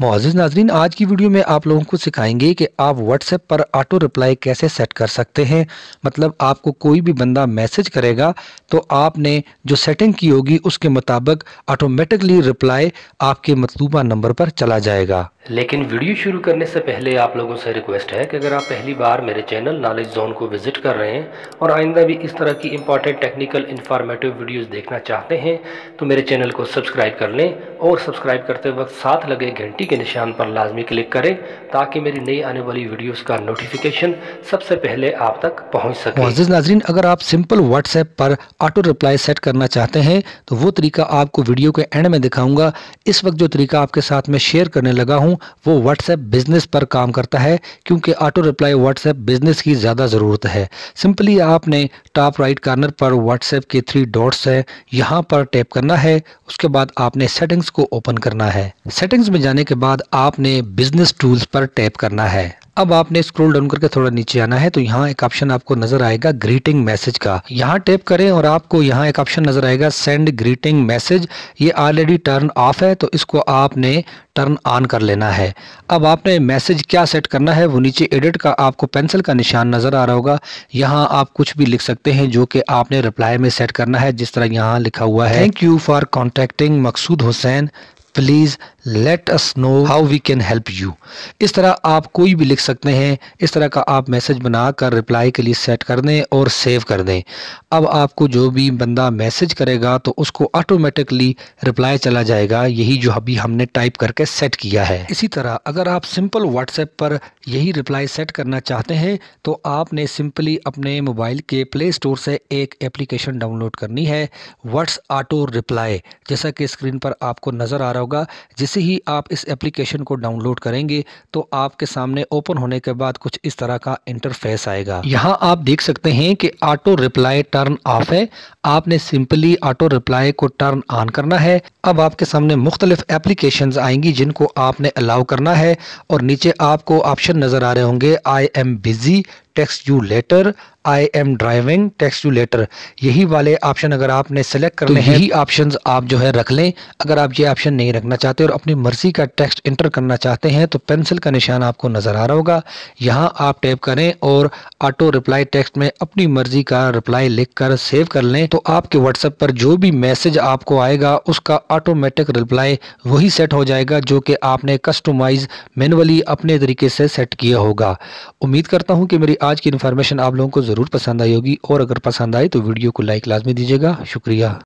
Moz नाजरीन आज की वीडियो में आप लोगों को सिखाएंगे कि आप व्हाट्सएप पर ऑटो रिप्लाई कैसे सेट कर सकते हैं मतलब आपको कोई भी बंदा मैसेज करेगा तो आपने जो सेटिंग की होगी उसके मुताबिक ऑटोमेटिकली रिप्लाई आपके मतलूबा नंबर पर चला जाएगा लेकिन वीडियो शुरू करने से पहले आप लोगों से रिक्वेस्ट है कि अगर आप पहली बार मेरे चैनल नॉलेज जोन को विजिट कर रहे हैं और आइंदा भी इस तरह की इंपॉर्टेंट टेक्निकल इन्फॉर्मेटिव वीडियोस देखना चाहते हैं तो मेरे चैनल को सब्सक्राइब कर लें और सब्सक्राइब करते वक्त साथ लगे घंटी के निशान पर लाजमी क्लिक करें ताकि मेरी नई आने वाली वीडियोस का नोटिफिकेशन सबसे पहले आप तक पहुंच सके मोजिज़ नाजरीन अगर आप सिंपल व्हाट्सएप पर ऑटो रिप्लाई सेट करना चाहते हैं तो वो तरीका आपको वीडियो के एंड में दिखाऊंगा इस वक्त जो तरीका आपके साथ में शेयर करने लगा हूँ वो व्हाट्सएप बिजनेस पर काम करता है क्योंकि ऑटो रिप्लाई व्हाट्सएप बिजनेस की ज़्यादा ज़रूरत है सिंपली आपने टॉप राइट कार्नर पर व्हाट्सएप के थ्री डॉट्स है यहाँ पर टैप करना है उसके बाद आपने सेटिंग्स को ओपन करना है सेटिंग्स में जाने के बाद आपने बिजनेस टूल्स पर टैप करना है अब आपने स्क्रॉल डाउन करके थोड़ा नीचे आना है तो यहाँ एक ऑप्शन आपको नजर आएगा ग्रीटिंग मैसेज का यहाँ टैप करें और आपको यहाँ एक ऑप्शन नजर आएगा सेंड ग्रीटिंग मैसेज ये ऑलरेडी टर्न ऑफ है तो इसको आपने टर्न ऑन कर लेना है अब आपने मैसेज क्या सेट करना है वो नीचे एडिट का आपको पेंसिल का निशान नज़र आ रहा होगा यहाँ आप कुछ भी लिख सकते हैं जो कि आपने रिप्लाई में सेट करना है जिस तरह यहाँ लिखा हुआ है thank you for contacting Maqsood Hussain please let us know how we can help you इस तरह आप कोई भी लिख सकते हैं इस तरह का आप मैसेज बना कर रिप्लाई के लिए सेट कर दें और सेव कर दें अब आपको जो भी बंदा मैसेज करेगा तो उसको ऑटोमेटिकली रिप्लाई चला जाएगा यही जो अभी हमने टाइप करके सेट किया है इसी तरह अगर आप सिंपल व्हाट्सएप पर यही रिप्लाई सेट करना चाहते हैं तो आपने सिंपली अपने मोबाइल के प्ले स्टोर से एक एप्लीकेशन डाउनलोड करनी है व्हाट्स ऑटो रिप्लाई जैसा कि स्क्रीन पर आपको नज़र आ रहा रहा होगा जैसे ही आप इस एप्लीकेशन को डाउनलोड करेंगे तो आपके सामने ओपन होने के बाद कुछ इस तरह का इंटरफेस आएगा यहाँ आप देख सकते हैं कि ऑटो रिप्लाई टर्न ऑफ है आपने सिंपली ऑटो रिप्लाई को टर्न ऑन करना है अब आपके सामने मुख्तलिफ एप्लीकेशन आएंगी जिनको आपने अलाउ करना है और नीचे आपको ऑप्शन नज़र आ रहे होंगे I am busy text you later I am driving text you later यही वाले ऑप्शन अगर आपने सेलेक्ट तो करने तो हैं यही ऑप्शंस आप जो है रख लें अगर आप ये ऑप्शन नहीं रखना चाहते और अपनी मर्जी का टेक्स्ट इंटर करना चाहते हैं तो पेंसिल का निशान आपको नज़र आ रहा होगा यहाँ आप टैप करें और ऑटो रिप्लाई टेक्स्ट में अपनी मर्जी का रिप्लाई लिख कर सेव कर लें तो आपके व्हाट्सएप पर जो भी मैसेज आपको आएगा उसका ऑटोमेटिक रिप्लाई वही सेट हो जाएगा जो कि आपने कस्टमाइज मैनुअली अपने तरीके से सेट किया होगा उम्मीद करता हूँ कि मेरी आज की इन्फॉर्मेशन आप लोगों को ज़रूर पसंद आई होगी और अगर पसंद आए तो वीडियो को लाइक लाजमी दीजिएगा शुक्रिया